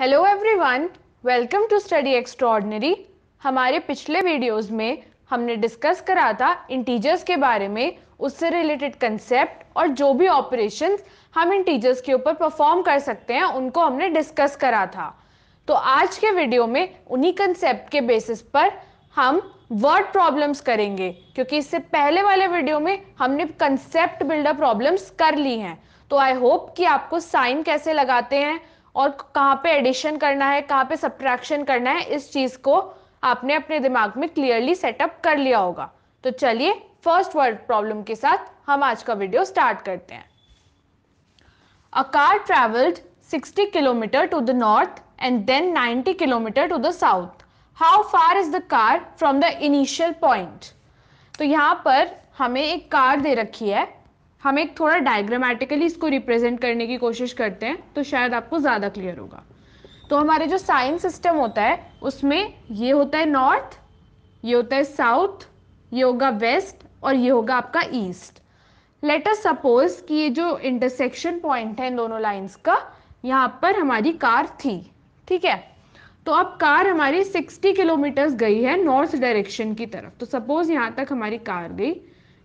Hello everyone welcome to study extraordinary हमारे पिछले videos में हमने डिस्कस करा था इंटीजर्स के बारे में उससे रिलेटेड कंसेप्ट और जो भी ऑपरेशन हम इंटीजर्स के ऊपर परफॉर्म कर सकते हैं उनको हमने डिस्कस करा था तो आज के वीडियो में उन्हीं कंसेप्ट के बेसिस पर हम वर्ड प्रॉब्लम्स करेंगे क्योंकि इससे पहले वाले वीडियो में हमने कंसेप्ट बिल्डर प्रॉब्लम्स कर ली हैं तो आई होप कि आपको साइन कैसे लगाते हैं और कहाँ पे एडिशन करना है कहाँ पे सब्ट्रैक्शन करना है इस चीज़ को आपने अपने दिमाग में क्लियरली सेटअप कर लिया होगा तो चलिए फर्स्ट वर्ड प्रॉब्लम के साथ हम आज का वीडियो स्टार्ट करते हैं a car travelled 60 kilometre to the north and then 90 kilometre to the south how far is the car from the initial point तो यहाँ पर हमें एक कार दे रखी है हम एक थोड़ा डायग्रामेटिकली इसको रिप्रेजेंट करने की कोशिश करते हैं तो शायद आपको ज़्यादा क्लियर होगा तो हमारे जो साइन सिस्टम होता है उसमें ये होता है नॉर्थ ये होता है साउथ ये होगा वेस्ट और ये होगा आपका ईस्ट लेट अस सपोज कि ये जो इंटरसेक्शन पॉइंट है इन दोनों लाइंस का यहाँ पर हमारी कार थी ठीक है तो अब कार हमारी 60 किलोमीटर्स गई है नॉर्थ डायरेक्शन की तरफ तो सपोज यहाँ तक हमारी कार गई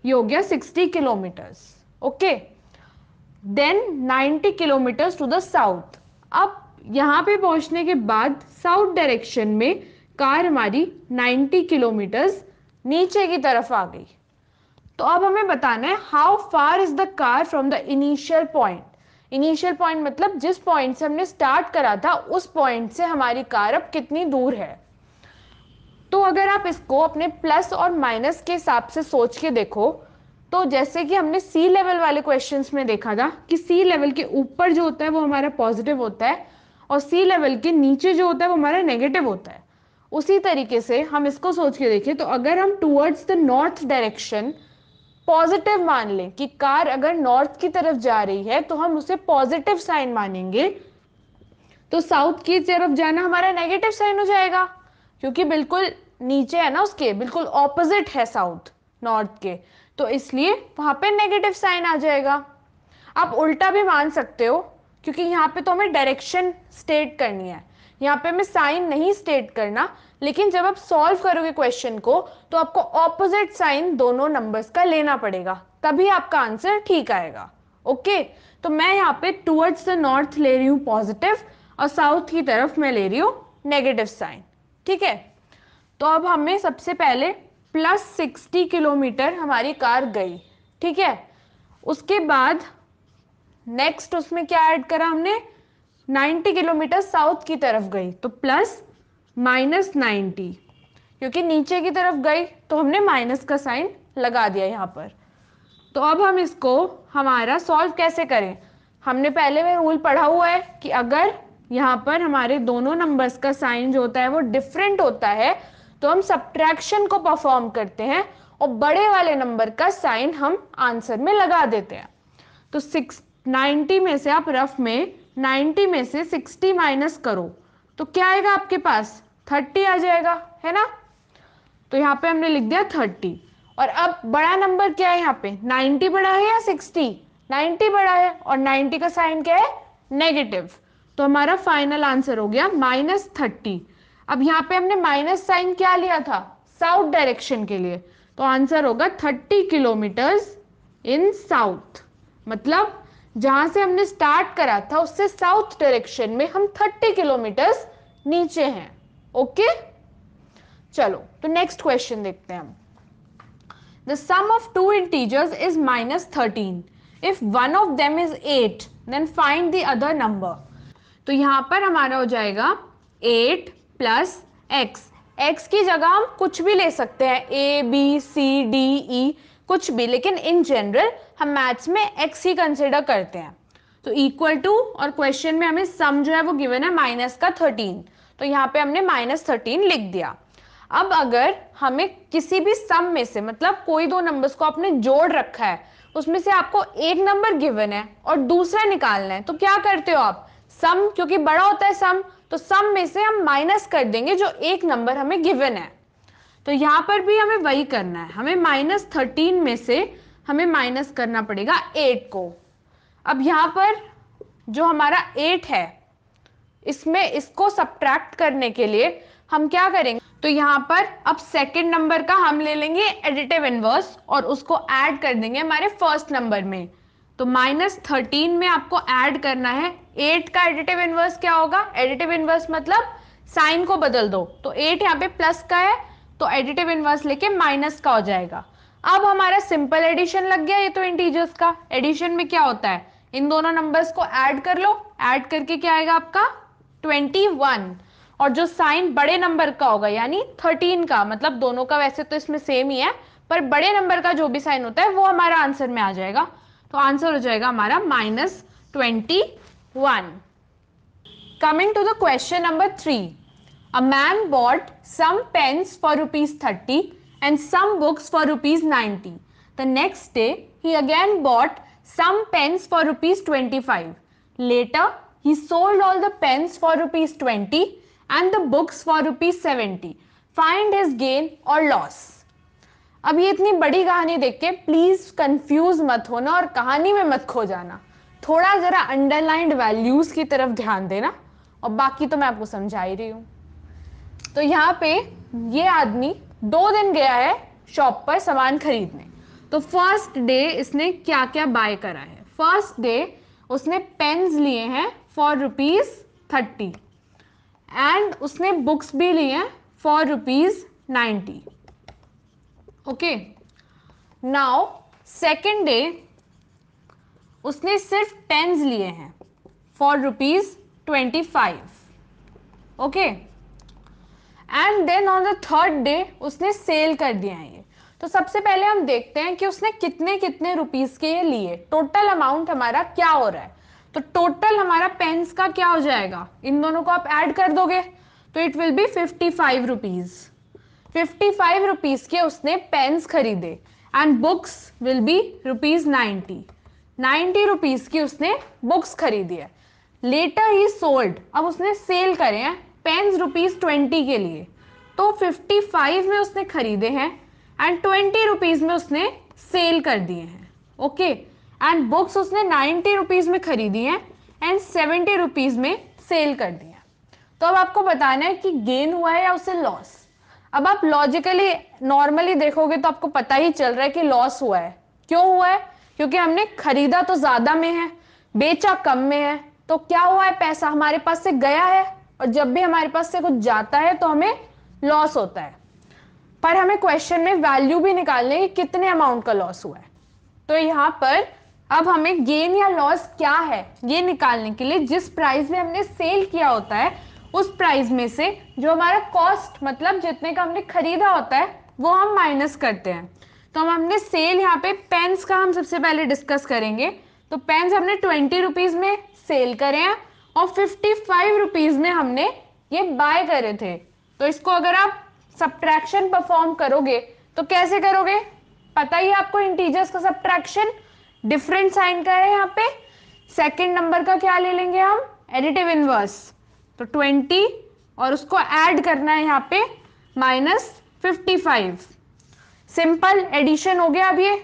ये हो गया 60 kilometres okay then 90 kilometre to the south अब यहाँ पे पहुँचने के बाद साउथ डायरेक्शन में कार हमारी 90 किलोमीटर्स नीचे की तरफ आ गई तो अब हमें बताना है how far is the car from the initial point initial point मतलब जिस पॉइंट से हमने स्टार्ट करा था उस पॉइंट से हमारी कार अब कितनी दूर है तो अगर आप इसको अपने प्लस और माइनस के हिसाब से सोच के देखो तो जैसे कि हमने सी लेवल वाले क्वेश्चन में देखा था कि सी लेवल के ऊपर जो होता है वो हमारा पॉजिटिव होता है और सी लेवल के नीचे जो होता है वो हमारा नेगेटिव होता है उसी तरीके से हम इसको सोच के देखें तो अगर हम towards the north direction positive मान लें कि कार अगर नॉर्थ की तरफ जा रही है तो हम उसे पॉजिटिव साइन मानेंगे तो साउथ की तरफ जाना हमारा नेगेटिव साइन हो जाएगा क्योंकि बिल्कुल नीचे है ना उसके बिल्कुल ऑपोजिट है साउथ नॉर्थ के तो इसलिए वहां पे नेगेटिव साइन आ जाएगा आप उल्टा भी मान सकते हो क्योंकि यहाँ पे तो हमें डायरेक्शन स्टेट करनी है यहाँ पे हमें साइन नहीं स्टेट करना लेकिन जब आप सॉल्व करोगे क्वेश्चन को तो आपको ऑपोजिट साइन दोनों नंबर्स का लेना पड़ेगा तभी आपका आंसर ठीक आएगा ओके तो मैं यहाँ पे टूवर्ड्स द नॉर्थ ले रही हूँ पॉजिटिव और साउथ की तरफ मैं ले रही हूँ नेगेटिव साइन ठीक है तो अब हमें सबसे पहले प्लस सिक्सटी किलोमीटर हमारी कार गई ठीक है उसके बाद नेक्स्ट उसमें क्या ऐड करा हमने 90 किलोमीटर साउथ की तरफ गई तो प्लस माइनस 90 क्योंकि नीचे की तरफ गई तो हमने माइनस का साइन लगा दिया यहाँ पर तो अब हम इसको हमारा सॉल्व कैसे करें हमने पहले में रूल पढ़ा हुआ है कि अगर यहाँ पर हमारे दोनों नंबर्स का साइन जो होता है वो डिफरेंट होता है तो हम सब्ट्रैक्शन को परफॉर्म करते हैं और बड़े वाले नंबर का साइन हम आंसर में लगा देते हैं तो सिक्स नाइन्टी में से आप रफ में नाइन्टी में से सिक्सटी माइनस करो तो क्या आएगा आपके पास थर्टी आ जाएगा है ना तो यहाँ पे हमने लिख दिया थर्टी और अब बड़ा नंबर क्या है यहाँ पे नाइन्टी बड़ा है या सिक्सटी नाइन्टी बड़ा है और नाइन्टी का साइन क्या है नेगेटिव तो हमारा फाइनल आंसर हो गया माइनस थर्टी अब यहाँ पे हमने माइनस साइन क्या लिया था साउथ डायरेक्शन के लिए तो आंसर होगा थर्टी किलोमीटर इन साउथ मतलब जहां से हमने स्टार्ट करा था उससे साउथ डायरेक्शन में हम थर्टी किलोमीटर नीचे हैं ओके चलो तो नेक्स्ट क्वेश्चन देखते हैं हम the sum of two integers is minus thirteen if one of them is eight then find the other number तो यहां पर हमारा हो जाएगा एट प्लस एक्स एक्स की जगह हम कुछ भी ले सकते हैं A B C D E कुछ भी लेकिन इन जनरल हम मैथ्स में एक्स ही कंसिडर करते हैं तो इक्वल टू और क्वेश्चन में हमें सम जो है वो गिवन है माइनस का थर्टीन तो यहाँ पे हमने माइनस थर्टीन लिख दिया अब अगर हमें किसी भी सम में से मतलब कोई दो नंबर्स को आपने जोड़ रखा है उसमें से आपको एक नंबर गिवन है और दूसरा निकालना है तो क्या करते हो आप सम क्योंकि बड़ा होता है सम तो सम में से हम माइनस कर देंगे जो एक नंबर हमें गिवन है तो यहाँ पर भी हमें वही करना है हमें माइनस थर्टीन में से हमें माइनस करना पड़ेगा एट को अब यहाँ पर जो हमारा एट है इसमें इसको सब्ट्रैक्ट करने के लिए हम क्या करेंगे तो यहाँ पर अब सेकेंड नंबर का हम ले लेंगे एडिटिव इनवर्स और उसको ऐड कर देंगे हमारे फर्स्ट नंबर में तो माइनस थर्टीन में आपको ऐड करना है एट का एडिटिव इनवर्स क्या होगा एडिटिव इनवर्स मतलब साइन को बदल दो तो एट यहाँ पे प्लस का है तो एडिटिव इनवर्स लेके माइनस का हो जाएगा अब हमारा सिंपल एडिशन लग गया ये तो इंटीजर्स का एडिशन में क्या होता है इन दोनों नंबर्स को ऐड कर लो ऐड करके क्या आएगा आपका ट्वेंटी वन और जो साइन बड़े नंबर का होगा यानी थर्टीन का मतलब दोनों का वैसे तो इसमें सेम ही है पर बड़े नंबर का जो भी साइन होता है वो हमारा आंसर में आ जाएगा तो आंसर हो जाएगा हमारा minus twenty one coming to the question number three a man bought some pens for rupees thirty and some books for rupees ninety the next day he again bought some pens for rupees twenty five later he sold all the pens for rupees twenty and the books for rupees seventy find his gain और loss अब ये इतनी बड़ी कहानी देख के please confuse मत होना और कहानी में मत खो जाना थोड़ा जरा अंडरलाइंड वैल्यूज की तरफ ध्यान देना और बाकी तो मैं आपको समझा ही रही हूँ तो यहाँ पे ये आदमी दो दिन गया है शॉप पर सामान खरीदने तो फर्स्ट डे इसने क्या क्या बाय करा है फर्स्ट डे उसने पेन्स लिए हैं फॉर रुपीज़ थर्टी एंड उसने बुक्स भी लिए हैं for rupees ninety okay now second day उसने सिर्फ टेन्स लिए हैं for rupees twenty five okay and then on the third day उसने सेल कर दिया है ये तो सबसे पहले हम देखते हैं कि उसने कितने कितने रुपीज के ये लिए टोटल अमाउंट हमारा क्या हो रहा है तो टोटल हमारा पेन्स का क्या हो जाएगा इन दोनों को आप ऐड कर दोगे तो it will be fifty five rupees fifty five rupees के उसने पेन्स खरीदे and books will be rupees ninety ninety rupees की उसने बुक्स खरीदी है लेटर ही सोल्ड अब उसने सेल करे हैं पेन्स रुपीज़ ट्वेंटी के लिए तो फिफ्टी फाइव में उसने खरीदे हैं एंड ट्वेंटी रुपीज़ में उसने सेल कर दिए हैं ओके एंड बुक्स उसने नाइन्टी रुपीज़ में खरीदी हैं एंड सेवेंटी रुपीज़ में सेल कर दी तो अब आपको बताना है कि गेन हुआ है या उसे लॉस अब आप लॉजिकली नॉर्मली देखोगे तो आपको पता ही चल रहा है कि लॉस हुआ है क्यों हुआ है क्योंकि हमने खरीदा तो ज्यादा में है बेचा कम में है तो क्या हुआ है पैसा हमारे पास से गया है और जब भी हमारे पास से कुछ जाता है तो हमें लॉस होता है पर हमें क्वेश्चन में वैल्यू भी निकालने की कितने अमाउंट का लॉस हुआ है तो यहाँ पर अब हमें गेन या लॉस क्या है ये निकालने के लिए जिस प्राइस में हमने सेल किया होता है उस प्राइस में से जो हमारा कॉस्ट मतलब जितने का हमने खरीदा होता है वो हम माइनस करते हैं तो हम हमने सेल यहाँ पे पेन्स का हम सबसे पहले डिस्कस करेंगे तो पेन्स हमने ट्वेंटी रुपीज़ में सेल करे हैं और फिफ्टी फाइव रुपीज़ में हमने ये बाय करे थे तो इसको अगर आप सब्ट्रैक्शन परफॉर्म करोगे तो कैसे करोगे पता ही आपको इंटीजर्स का सब्ट्रैक्शन डिफरेंट साइन का है यहाँ पे सेकेंड नंबर का क्या ले लेंगे हम एडिटिव इनवर्स तो ट्वेंटी और उसको ऐड करना है यहाँ पे minus fifty five simple addition हो गया अब ये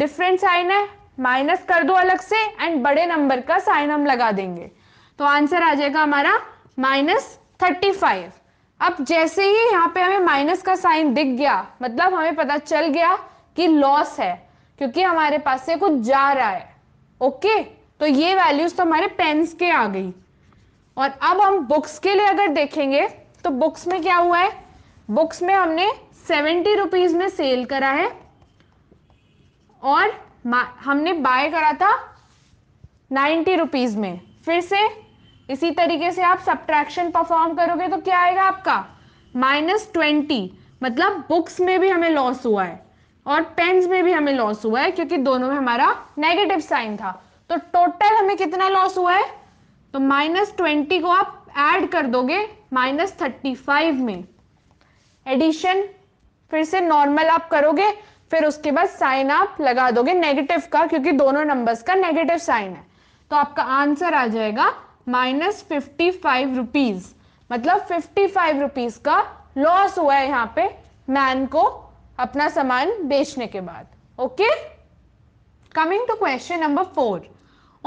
डिफरेंट साइन है माइनस कर दो अलग से एंड बड़े नंबर का साइन हम लगा देंगे तो आंसर आ जाएगा हमारा माइनस थर्टी फाइव अब जैसे ही यहाँ पे हमें माइनस का साइन दिख गया मतलब हमें पता चल गया कि लॉस है क्योंकि हमारे पास से कुछ जा रहा है ओके तो ये वैल्यूज तो हमारे पेंस के आ गई और अब हम बुक्स के लिए अगर देखेंगे तो बुक्स में क्या हुआ है बुक्स में हमने सेवेंटी रुपीज में सेल करा है और हमने बाय करा था नाइन्टी रुपीज में फिर से इसी तरीके से आप सब्ट्रैक्शन परफॉर्म करोगे तो क्या आएगा आपका माइनस ट्वेंटी मतलब बुक्स में भी हमें लॉस हुआ है और पेन्स में भी हमें लॉस हुआ है क्योंकि दोनों में हमारा नेगेटिव साइन था तो टोटल हमें कितना लॉस हुआ है तो माइनस ट्वेंटी को आप ऐड कर दोगे माइनस थर्टी फाइव में एडिशन फिर से नॉर्मल आप करोगे फिर उसके बाद साइन आप लगा दोगे नेगेटिव का क्योंकि दोनों नंबर्स का नेगेटिव साइन है तो आपका आंसर आ जाएगा माइनस फिफ्टी फाइव रुपीज़ मतलब फिफ्टी फाइव रुपीज़ का लॉस हुआ है यहाँ पे मैन को अपना सामान बेचने के बाद okay coming to question number four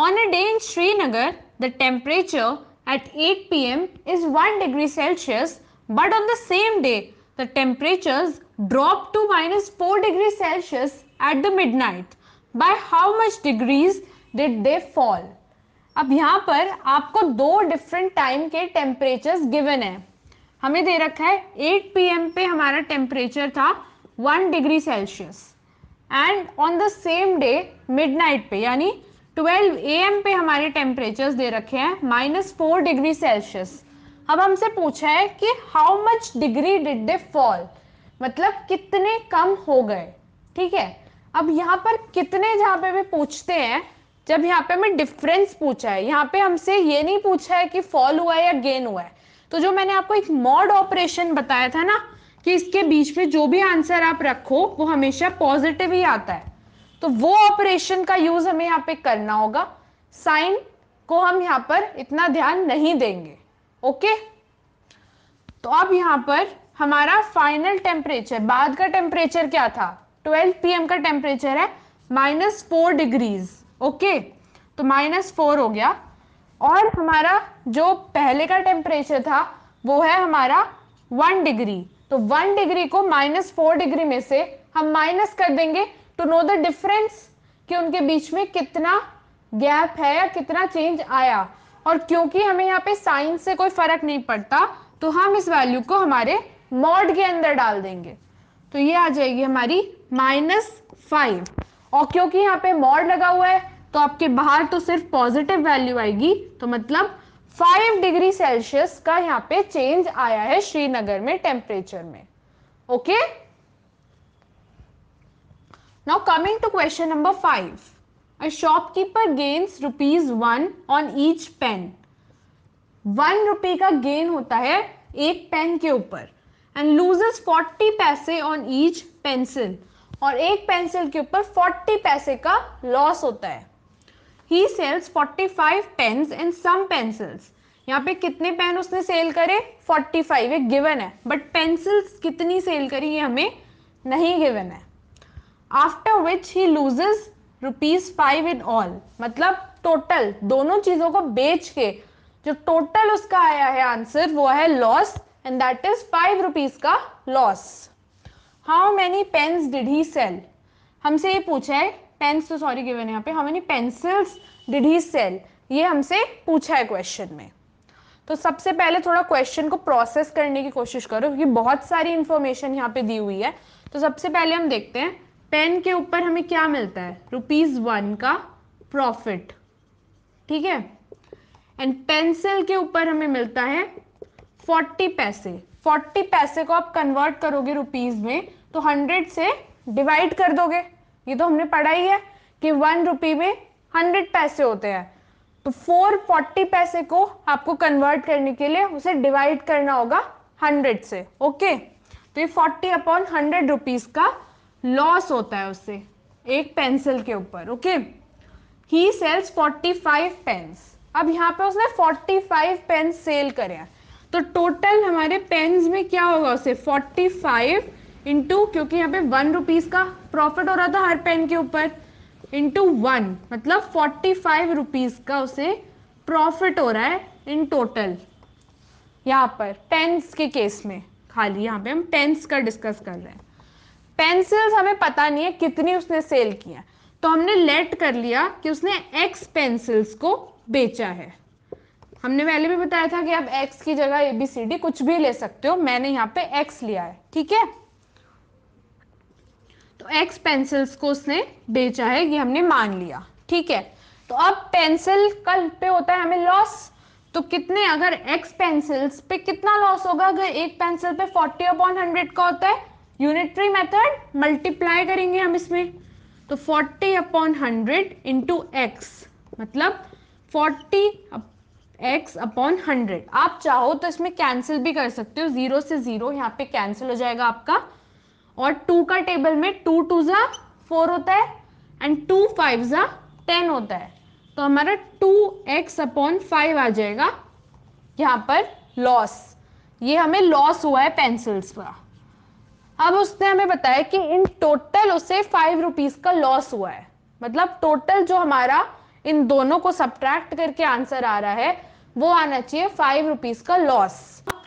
on a day in Srinagar the temperature at 8 pm is 1 degree Celsius, but on the same day, the temperatures drop to minus 4 degree Celsius at the midnight. By how much degrees did they fall? अब यहाँ पर आपको दो different time के temperatures given है हमें दे रखा है 8 पीएम पे हमारा टेम्परेचर था 1 degree Celsius and on the same day midnight पे यानी ट्वेल्व ए एम पे हमारे टेम्परेचर दे रखे हैं माइनस फोर डिग्री सेल्सियस अब हमसे पूछा है कि how much degree did they fall मतलब कितने कम हो गए ठीक है अब यहाँ पर कितने जहाँ पे भी पूछते हैं जब यहाँ पे हमें डिफरेंस पूछा है यहाँ पे हमसे ये नहीं पूछा है कि फॉल हुआ है या गेन हुआ है तो जो मैंने आपको एक मॉड ऑपरेशन बताया था ना कि इसके बीच में जो भी आंसर आप रखो वो हमेशा पॉजिटिव ही आता है तो वो ऑपरेशन का यूज हमें यहाँ पे करना होगा साइन को हम यहाँ पर इतना ध्यान नहीं देंगे ओके तो अब यहाँ पर हमारा फाइनल टेम्परेचर बाद का टेम्परेचर क्या था 12 पीएम का टेम्परेचर है माइनस फोर डिग्रीज ओके तो माइनस फोर हो गया और हमारा जो पहले का टेम्परेचर था वो है हमारा वन डिग्री तो वन डिग्री को माइनस फोर डिग्री में से हम माइनस कर देंगे टू नो द डिफरेंस कि उनके बीच में कितना गैप है या कितना चेंज आया और क्योंकि हमें यहाँ पे साइन से कोई फर्क नहीं पड़ता तो हम इस वैल्यू को हमारे मॉड के अंदर डाल देंगे तो ये आ जाएगी हमारी माइनस फाइव और क्योंकि यहाँ पे मॉड लगा हुआ है तो आपके बाहर तो सिर्फ पॉजिटिव वैल्यू आएगी तो मतलब फाइव डिग्री सेल्सियस का यहाँ पे चेंज आया है श्रीनगर में टेम्परेचर में okay okay? Now coming to question number five, A shopkeeper gains rupees 1 on each pen. One रुपये का गेन होता है एक पेन के ऊपर and loses forty paise on each pencil और एक पेंसिल के ऊपर फोर्टी पैसे का लॉस होता है he sells forty five pens and some pencils यहाँ पे कितने पेन उसने सेल करे फोर्टी फाइव ये गिवन है बट पेंसिल्स कितनी सेल करी ये हमें नहीं गिवन है after which he loses rupees five in all मतलब टोटल दोनों चीजों को बेच के जो टोटल उसका आया है आंसर वो है loss and that is five rupees का loss how many pens did he sell हमसे ये पूछा है पेन्स तो सॉरी गिवन यहाँ पे how many pencils did he sell ये हमसे पूछा है क्वेश्चन में तो सबसे पहले थोड़ा क्वेश्चन को प्रोसेस करने की कोशिश करो क्योंकि बहुत सारी इन्फॉर्मेशन यहाँ पे दी हुई है तो सबसे पहले हम देखते हैं पेन के ऊपर हमें क्या मिलता है रुपीज वन का प्रॉफिट ठीक है एंड पेंसिल के ऊपर हमें मिलता है फोर्टी पैसे फोर्टी पैसे को आप कन्वर्ट करोगे रुपीज में तो हंड्रेड से डिवाइड कर दोगे ये तो हमने पढ़ा ही है कि वन रुपी में हंड्रेड पैसे होते हैं तो फोर फोर्टी पैसे को आपको कन्वर्ट करने के लिए उसे डिवाइड करना होगा हंड्रेड से ओके तो ये फोर्टी अपॉन हंड्रेड रुपीज का लॉस होता है उससे एक पेंसिल के ऊपर ओके ही सेल्स 45 पेन्स अब यहाँ पे उसने 45 पेन सेल करे तो टोटल हमारे पेन्स में क्या होगा उसे 45 फाइव इंटू क्योंकि यहाँ पे वन रुपीज़ का प्रॉफिट हो रहा था हर पेन के ऊपर इंटू वन मतलब फोर्टी फाइव रुपीज़ का उसे प्रॉफिट हो रहा है इन टोटल यहाँ पर पेन्स के केस में खाली यहाँ पे हम पेन्स का डिस्कस कर रहे हैं पेंसिल्स हमें पता नहीं है कितनी उसने सेल किया तो हमने लेट कर लिया कि उसने एक्स पेंसिल्स को बेचा है हमने पहले भी बताया था कि आप एक्स की जगह ए बी सी डी कुछ भी ले सकते हो मैंने यहाँ पे एक्स लिया है ठीक है तो एक्स पेंसिल्स को उसने बेचा है ये हमने मान लिया ठीक है तो अब पेंसिल कल पे होता है हमें लॉस तो कितने अगर एक्स पेंसिल्स पे कितना लॉस होगा अगर एक पेंसिल पे फोर्टी अपॉन हंड्रेड का होता है यूनिटरी मेथड मल्टीप्लाई करेंगे हम इसमें तो 40 अपॉन हंड्रेड इंटू एक्स मतलब 40 एक्स अपॉन हंड्रेड आप चाहो तो इसमें कैंसिल भी कर सकते हो जीरो से जीरो यहाँ पे कैंसिल हो जाएगा आपका और टू का टेबल में टू टू ज़ा फोर होता है एंड टू फाइव ज़ा टेन होता है तो हमारा टू एक्स अपॉन फाइव आ जाएगा यहाँ पर लॉस ये हमें लॉस हुआ है पेंसिल्स का अब उसने हमें बताया कि इन टोटल उसे फाइव रुपीज का लॉस हुआ है मतलब टोटल जो हमारा इन दोनों को सब्ट्रैक्ट करके आंसर आ रहा है वो आना चाहिए फाइव रुपीज का लॉस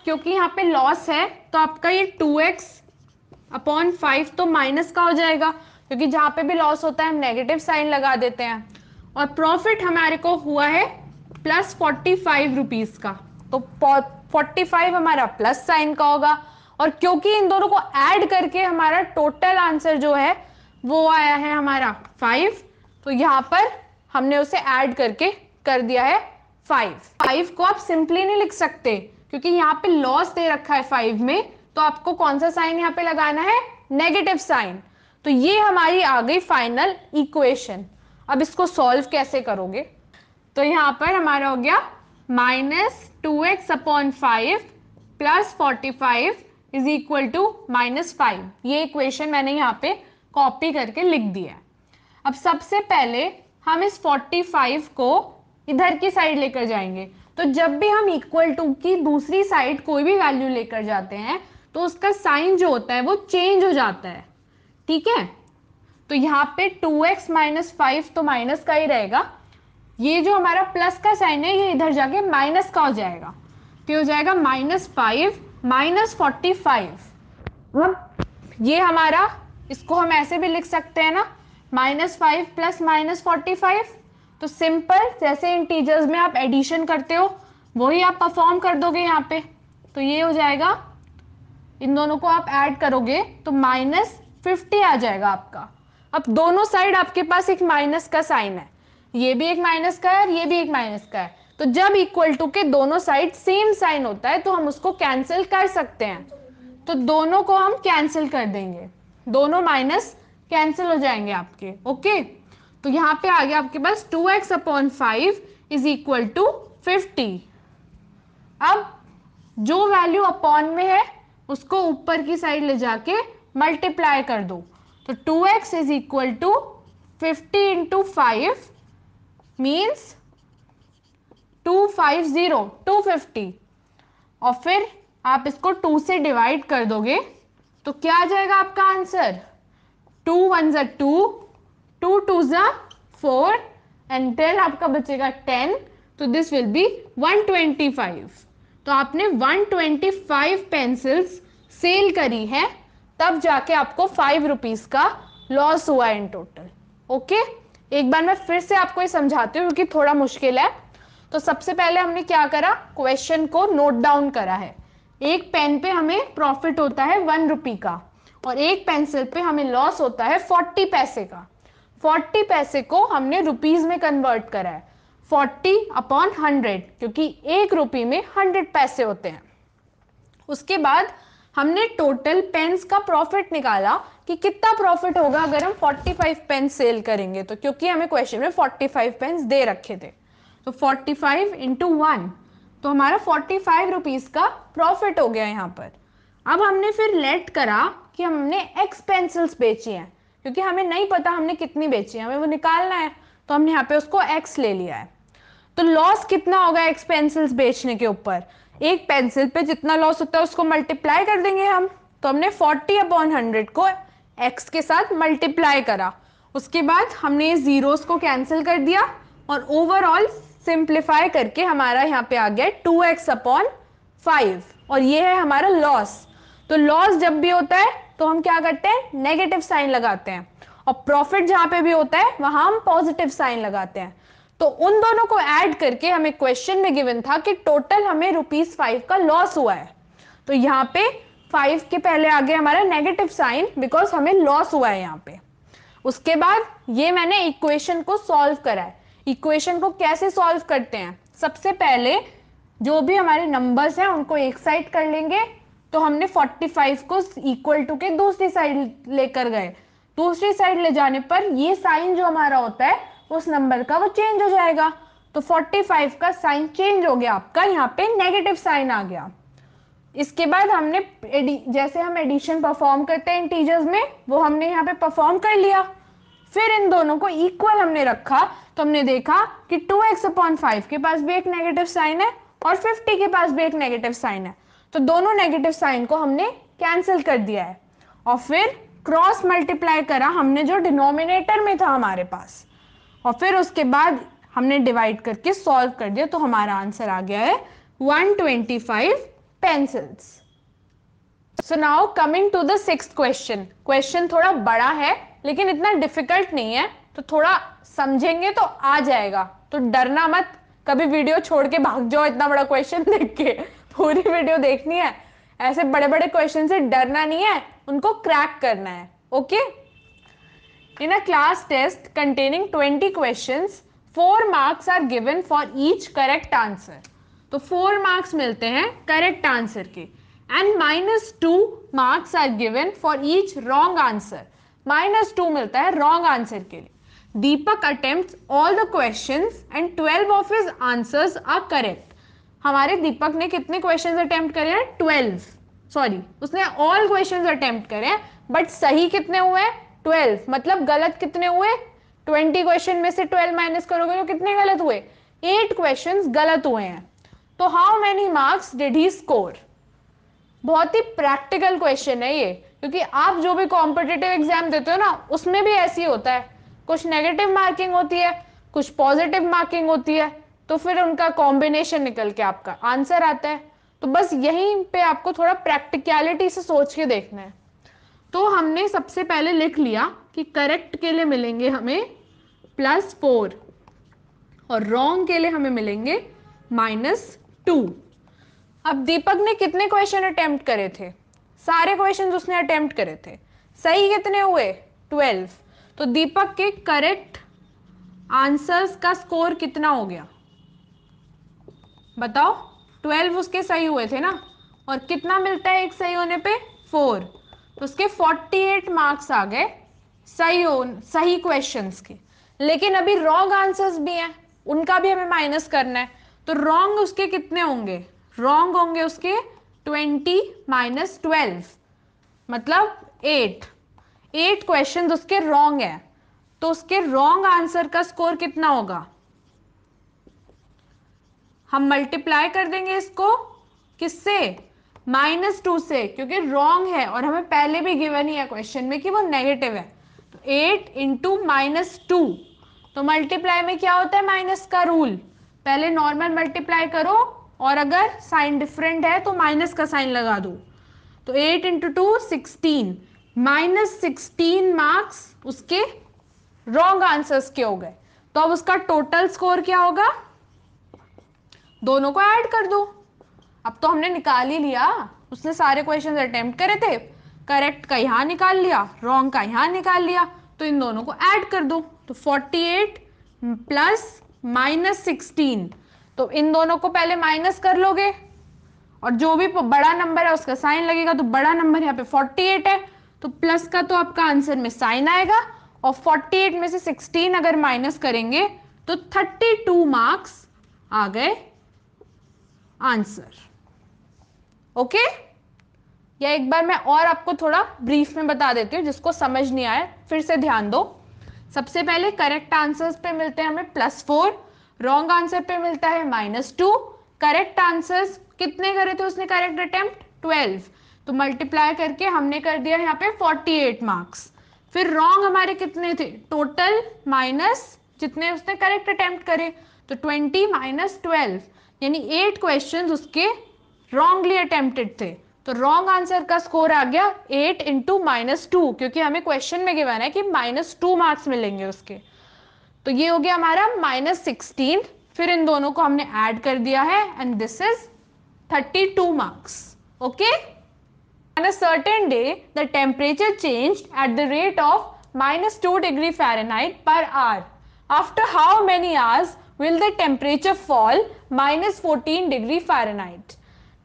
क्योंकि यहाँ पे लॉस है तो आपका ये टू एक्स अपॉन फाइव तो माइनस का हो जाएगा क्योंकि जहां पे भी लॉस होता है हम नेगेटिव साइन लगा देते हैं और प्रॉफिट हमारे को हुआ है प्लस फोर्टी फाइव रुपीज का तो फोर्टी फाइव हमारा प्लस साइन का होगा और क्योंकि इन दोनों को ऐड करके हमारा टोटल आंसर जो है वो आया है हमारा फाइव तो यहाँ पर हमने उसे ऐड करके कर दिया है फाइव फाइव को आप सिंपली नहीं लिख सकते क्योंकि यहाँ पे लॉस दे रखा है फाइव में तो आपको कौन सा साइन यहाँ पे लगाना है नेगेटिव साइन तो ये हमारी आ गई फाइनल इक्वेशन अब इसको सॉल्व कैसे करोगे तो यहाँ पर हमारा हो गया minus two X upon five plus forty five is equal to minus five ये इक्वेशन मैंने यहाँ पे कॉपी करके लिख दिया है अब सबसे पहले हम इस 45 को इधर की साइड लेकर जाएंगे तो जब भी हम इक्वल टू की दूसरी साइड कोई भी वैल्यू लेकर जाते हैं तो उसका साइन जो होता है वो चेंज हो जाता है ठीक है तो यहाँ पे 2x एक्स माइनस फाइव तो माइनस का ही रहेगा ये जो हमारा प्लस का साइन है ये इधर जाके माइनस का हो जाएगा तो हो जाएगा minus five minus forty five हाँ? ये हमारा इसको हम ऐसे भी लिख सकते हैं ना minus five plus minus forty five तो सिंपल जैसे इंटीजर्स में आप एडिशन करते हो वही आप परफॉर्म कर दोगे यहाँ पे तो ये हो जाएगा इन दोनों को आप ऐड करोगे तो माइनस फिफ्टी आ जाएगा आपका अब दोनों साइड आपके पास एक माइनस का साइन है ये भी एक माइनस का है और ये भी एक माइनस का है तो जब इक्वल टू के दोनों साइड सेम साइन होता है तो हम उसको कैंसिल कर सकते हैं तो दोनों को हम कैंसिल कर देंगे दोनों माइनस कैंसिल हो जाएंगे आपके ओके तो यहां पे आ गया आपके पास two X upon five is equal to fifty अब जो वैल्यू अपॉन में है उसको ऊपर की साइड ले जाके मल्टीप्लाई कर दो तो two X is equal to fifty into five means two five zero two fifty और फिर आप इसको टू से डिवाइड कर दोगे तो क्या आ जाएगा आपका आंसर टू वन ज़ा टू टू टू ज़ा फोर एंड टेन आपका बचेगा टेन तो this will be one twenty five तो आपने one twenty five pencils sell करी है तब जाके आपको फाइव रुपीज़ का लॉस हुआ है इन टोटल ओके एक बार मैं फिर से आपको ये समझाती हूँ क्योंकि थोड़ा मुश्किल है तो सबसे पहले हमने क्या करा क्वेश्चन को नोट डाउन करा है एक पेन पे हमें प्रॉफिट होता है वन रुपी का और एक पेंसिल पे हमें लॉस होता है फोर्टी पैसे का फोर्टी पैसे को हमने रुपीज़ में कन्वर्ट करा है फोर्टी अपॉन हंड्रेड क्योंकि एक रुपी में हंड्रेड पैसे होते हैं उसके बाद हमने टोटल पेन्स का प्रॉफिट निकाला कि कितना प्रॉफिट होगा अगर हम 45 पेन सेल करेंगे तो क्योंकि हमें क्वेश्चन में 45 पेन्स दे रखे थे तो 45 फाइव इंटू वन तो हमारा 45 फाइव रुपीज़ का प्रॉफिट हो गया यहाँ पर अब हमने फिर लेट करा कि हमने एक्स पेंसिल्स बेची हैं क्योंकि हमें नहीं पता हमने कितनी बेची है हमें वो निकालना है तो हमने यहाँ पे उसको एक्स ले लिया है तो लॉस कितना होगा एक्स पेंसिल्स बेचने के ऊपर एक पेंसिल पे जितना लॉस होता है उसको मल्टीप्लाई कर देंगे हम तो हमने 40 अपॉन हंड्रेड को एक्स के साथ मल्टीप्लाई करा उसके बाद हमने जीरोस को कैंसिल कर दिया और ओवरऑल सिंप्लीफाई करके हमारा यहाँ पे आ गया टू एक्स अपॉन फाइव और ये है हमारा लॉस तो लॉस जब भी होता है तो हम क्या करते हैं नेगेटिव साइन लगाते हैं और प्रॉफिट जहां पे भी होता है वहां हम पॉजिटिव साइन लगाते हैं तो उन दोनों को ऐड करके हमें क्वेश्चन में गिवन था कि टोटल हमें रुपीज फाइव का लॉस हुआ है तो यहाँ पे फाइव के पहले आ गया हमारा नेगेटिव साइन बिकॉज हमें लॉस हुआ है यहाँ पे उसके बाद ये मैंने इक्वेशन को सॉल्व करा है इक्वेशन को कैसे सॉल्व करते हैं सबसे पहले जो भी हमारे नंबर्स हैं उनको एक साइड कर लेंगे तो हमने 45 को इक्वल टू के दूसरी साइड लेकर गए दूसरी साइड ले जाने पर ये साइन जो हमारा होता है उस नंबर का वो चेंज हो जाएगा तो 45 का साइन चेंज हो गया आपका यहाँ पे नेगेटिव साइन आ गया इसके बाद हमने जैसे हम एडिशन परफॉर्म करते हैं इंटीजर्स में वो हमने यहाँ पे परफॉर्म कर लिया फिर इन दोनों को इक्वल हमने रखा तो हमने देखा कि टू एक्स अपॉन फाइव के पास भी एक नेगेटिव साइन है और फिफ्टी के पास भी एक नेगेटिव साइन है तो दोनों नेगेटिव साइन को हमने कैंसिल कर दिया है और फिर क्रॉस मल्टीप्लाई करा हमने जो डिनोमिनेटर में था हमारे पास और फिर उसके बाद हमने डिवाइड करके सॉल्व कर दिया तो हमारा आंसर आ गया है 125 pencils so now coming to the sixth question question थोड़ा बड़ा है लेकिन इतना डिफिकल्ट नहीं है तो थोड़ा समझेंगे तो आ जाएगा तो डरना मत कभी वीडियो छोड़ के भाग जाओ इतना बड़ा क्वेश्चन देख के पूरी वीडियो देखनी है ऐसे बड़े बड़े क्वेश्चन से डरना नहीं है उनको क्रैक करना है okay in a class test containing twenty question four marks are given for each correct answer तो फोर मार्क्स मिलते हैं करेक्ट आंसर के and minus two marks are given for each wrong answer minus two मिलता है wrong answer के लिए Deepak attempt all the question and twelve of his answers are correct हमारे दीपक ने कितने क्वेश्चन अटेम्प्ट करे हैं ट्वेल्व सॉरी उसने ऑल क्वेश्चन अटेम्प्ट करे हैं बट सही कितने हुए ट्वेल्व मतलब गलत कितने हुए ट्वेंटी क्वेश्चन में से ट्वेल्व माइनस करोगे तो कितने गलत हुए एट क्वेश्चन गलत हुए हैं तो how many marks did he score बहुत ही प्रैक्टिकल क्वेश्चन है ये क्योंकि आप जो भी कॉम्पिटेटिव एग्जाम देते हो ना उसमें भी ऐसी होता है कुछ नेगेटिव मार्किंग होती है कुछ पॉजिटिव मार्किंग होती है तो फिर उनका कॉम्बिनेशन निकल के आपका आंसर आता है तो बस यहीं पे आपको थोड़ा प्रैक्टिकलिटी से सोच के देखना है तो हमने सबसे पहले लिख लिया कि करेक्ट के लिए मिलेंगे हमें प्लस फोर और रॉन्ग के लिए हमें मिलेंगे माइनस टू अब दीपक ने कितने क्वेश्चन अटेम्प्ट करे थे सारे क्वेश्चन उसने अटेम्प्ट करे थे सही कितने हुए ट्वेल्व तो दीपक के करेक्ट आंसर्स का स्कोर कितना हो गया बताओ ट्वेल्व उसके सही हुए थे ना और कितना मिलता है एक सही होने पे फोर तो उसके फोर्टी एट मार्क्स आ गए सही हो सही क्वेश्चंस के लेकिन अभी रॉन्ग आंसर्स भी हैं उनका भी हमें माइनस करना है तो रॉन्ग उसके कितने होंगे रॉन्ग होंगे उसके ट्वेंटी माइनस ट्वेल्व मतलब एट एट क्वेश्चन तो उसके रॉन्ग है तो उसके रॉन्ग आंसर का स्कोर कितना होगा हम मल्टीप्लाई कर देंगे इसको किससे माइनस टू से क्योंकि रॉन्ग है और हमें पहले भी गिवन ही है क्वेश्चन में कि वो नेगेटिव है तो एट इंटू माइनस टू तो मल्टीप्लाई में क्या होता है माइनस का रूल पहले नॉर्मल मल्टीप्लाई करो और अगर साइन डिफरेंट है तो माइनस का साइन लगा दो तो eight into two sixteen minus sixteen marks उसके रॉन्ग आंसर्स के हो गए तो अब उसका टोटल स्कोर क्या होगा दोनों को ऐड कर दो अब तो हमने निकाल ही लिया उसने सारे क्वेश्चन अटेम्प्ट करे थे करेक्ट का यहाँ निकाल लिया रॉन्ग का यहां निकाल लिया तो इन दोनों को ऐड कर दो तो 48 प्लस माइनस सिक्सटीन तो इन दोनों को पहले माइनस कर लोगे और जो भी बड़ा नंबर है उसका साइन लगेगा तो बड़ा नंबर यहाँ पे 48 है तो प्लस का तो आपका आंसर में साइन आएगा और 48 में से 16 अगर माइनस करेंगे तो 32 मार्क्स आ गए आंसर ओके या एक बार मैं और आपको थोड़ा ब्रीफ में बता देती हूँ जिसको समझ नहीं आया फिर से ध्यान दो सबसे पहले करेक्ट आंसर्स पे मिलते हैं हमें प्लस फोर रॉन्ग आंसर पे मिलता है माइनस टू करेक्ट आंसर कितने करे थे उसने करेक्ट अटेम्प्ट ट्वेल्व तो मल्टीप्लाई करके हमने कर दिया यहाँ पे फोर्टी एट मार्क्स फिर रॉन्ग हमारे कितने थे टोटल माइनस जितने उसने करेक्ट अटेम्प्ट करे तो ट्वेंटी माइनस ट्वेल्व यानी एट क्वेश्चन उसके रॉन्गली अटेम्प्टेड थे तो रॉन्ग आंसर का स्कोर आ गया एट इंटू माइनस टू क्योंकि हमें क्वेश्चन में गिवाना है कि माइनस टू मार्क्स मिलेंगे उसके तो ये हो गया हमारा माइनस सिक्सटीन फिर इन दोनों को हमने ऐड कर दिया है and this is thirty two marks okay on a certain day the temperature change at the rate of minus two degree Fahrenheit per hour after how many hours will the temperature fall minus fourteen degree Fahrenheit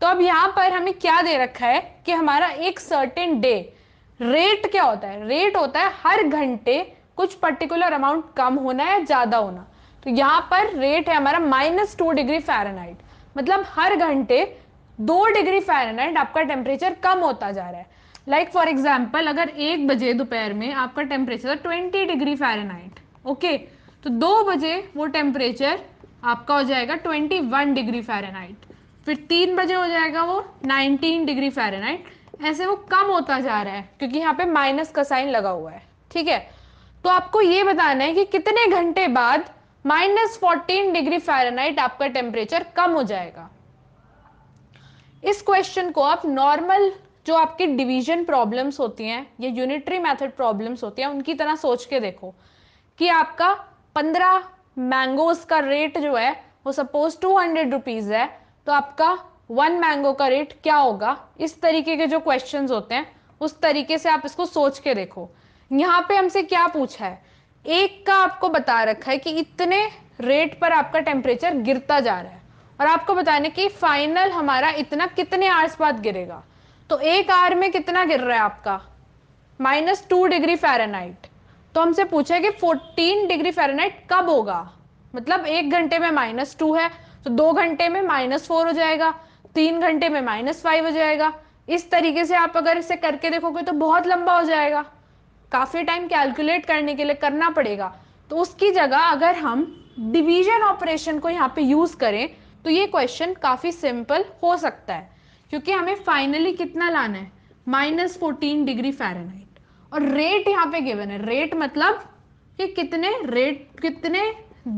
तो अब यहाँ पर हमें क्या दे रखा है कि हमारा एक सर्टेन डे रेट क्या होता है रेट होता है हर घंटे कुछ पर्टिकुलर अमाउंट कम होना या ज़्यादा होना तो यहाँ पर रेट है हमारा माइनस टू डिग्री फ़ारेनहाइट मतलब हर घंटे दो डिग्री फ़ारेनहाइट आपका टेम्परेचर कम होता जा रहा है लाइक फॉर एग्जाम्पल अगर एक बजे दोपहर में आपका temperature twenty degree Fahrenheit okay तो दो बजे वो टेम्परेचर आपका हो जाएगा ट्वेंटी वन डिग्री फ़ारेनहाइट फिर तीन बजे हो जाएगा वो नाइनटीन डिग्री फ़ारेनहाइट ऐसे वो कम होता जा रहा है क्योंकि यहाँ पे माइनस का साइन लगा हुआ है ठीक है तो आपको ये बताना है कि कितने घंटे बाद माइनस फोर्टीन डिग्री फारेनहाइट आपका टेम्परेचर कम हो जाएगा इस क्वेश्चन को आप नॉर्मल जो आपके डिवीजन प्रॉब्लम्स होती हैं या यूनिटरी मेथड प्रॉब्लम्स होती हैं उनकी तरह सोच के देखो कि आपका पंद्रह मैंगोज का रेट जो है वो सपोज टू हंड्रेड रुपीज़ है तो आपका वन मैंगो का रेट क्या होगा इस तरीके के जो क्वेश्चंस होते हैं उस तरीके से आप इसको सोच के देखो यहाँ पे हमसे क्या पूछा है एक का आपको बता रखा है कि इतने रेट पर आपका टेम्परेचर गिरता जा रहा है और आपको बताने की फाइनल हमारा इतना कितने आर्स बाद गिरेगा तो एक आर में कितना गिर रहा है आपका माइनस टू डिग्री फ़ारेनहाइट तो हमसे पूछा कि फोर्टीन डिग्री फ़ारेनहाइट कब होगा मतलब एक घंटे में माइनस टू है तो दो घंटे में माइनस फोर हो जाएगा तीन घंटे में माइनस फाइव हो जाएगा इस तरीके से आप अगर इसे करके देखोगे तो बहुत लंबा हो जाएगा काफ़ी टाइम कैलकुलेट करने के लिए करना पड़ेगा तो उसकी जगह अगर हम डिवीजन ऑपरेशन को यहाँ पे यूज़ करें तो ये क्वेश्चन काफ़ी सिंपल हो सकता है क्योंकि हमें फाइनली कितना लाना है माइनस फोर्टीन डिग्री फ़ारेनहाइट और रेट यहाँ पे गिवन है रेट मतलब कि कितने रेट कितने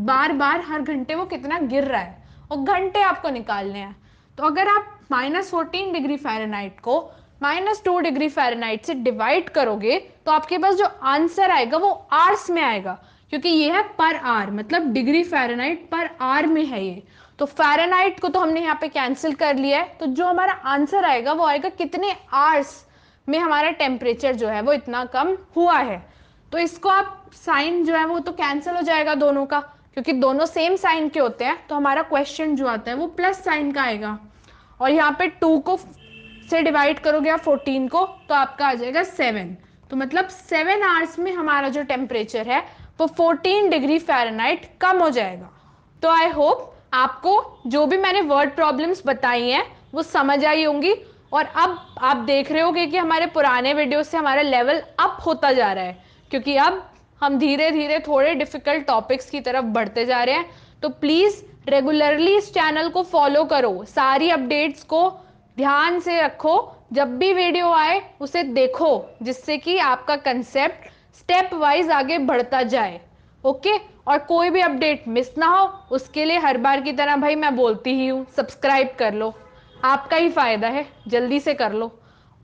बार बार हर घंटे वो कितना गिर रहा है और घंटे आपको निकालने हैं तो अगर आप माइनस फोर्टीन डिग्री फ़ारेनहाइट को माइनस टू डिग्री फ़ारेनहाइट से डिवाइड करोगे तो आपके पास जो आंसर आएगा वो आर्स में आएगा क्योंकि ये है पर आर मतलब डिग्री फेरेनाइट पर आर में है ये तो फेरेनाइट को तो हमने यहाँ पे कैंसिल कर लिया है तो जो हमारा आंसर आएगा वो आएगा कितने आर्स में हमारा टेम्परेचर जो है वो इतना कम हुआ है तो इसको आप साइन जो है वो तो कैंसिल हो जाएगा दोनों का क्योंकि दोनों सेम साइन के होते हैं तो हमारा क्वेश्चन जो आता है वो प्लस साइन का आएगा और यहाँ पे टू को से डिवाइड करोगे आप फोर्टीन को तो आपका आ जाएगा सेवन तो मतलब सेवन आवर्स में हमारा जो टेम्परेचर है वो फोर्टीन डिग्री फ़ारेनहाइट कम हो जाएगा तो आई होप आपको जो भी मैंने वर्ड प्रॉब्लम्स बताई हैं वो समझ आई होंगी और अब आप देख रहे होंगे कि हमारे पुराने वीडियो से हमारा लेवल अप होता जा रहा है क्योंकि अब हम धीरे धीरे थोड़े डिफ़िकल्ट टॉपिक्स की तरफ बढ़ते जा रहे हैं तो प्लीज़ रेगुलरली इस चैनल को फॉलो करो सारी अपडेट्स को ध्यान से रखो जब भी वीडियो आए उसे देखो जिससे कि आपका कंसेप्ट स्टेप वाइज आगे बढ़ता जाए ओके और कोई भी अपडेट मिस ना हो उसके लिए हर बार की तरह भाई मैं बोलती ही हूँ सब्सक्राइब कर लो आपका ही फ़ायदा है जल्दी से कर लो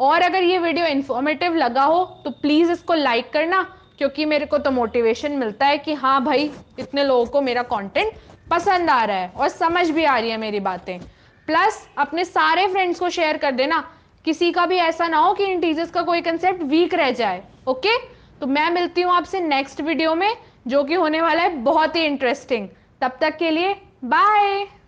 और अगर ये वीडियो इन्फॉर्मेटिव लगा हो तो प्लीज़ इसको लाइक करना क्योंकि मेरे को तो मोटिवेशन मिलता है कि हाँ भाई इतने लोगों को मेरा कंटेंट पसंद आ रहा है और समझ भी आ रही है मेरी बातें प्लस अपने सारे फ्रेंड्स को शेयर कर देना किसी का भी ऐसा ना हो कि इंटीजर्स का कोई कंसेप्ट वीक रह जाए ओके तो मैं मिलती हूँ आपसे नेक्स्ट वीडियो में जो कि होने वाला है बहुत ही इंटरेस्टिंग तब तक के लिए बाय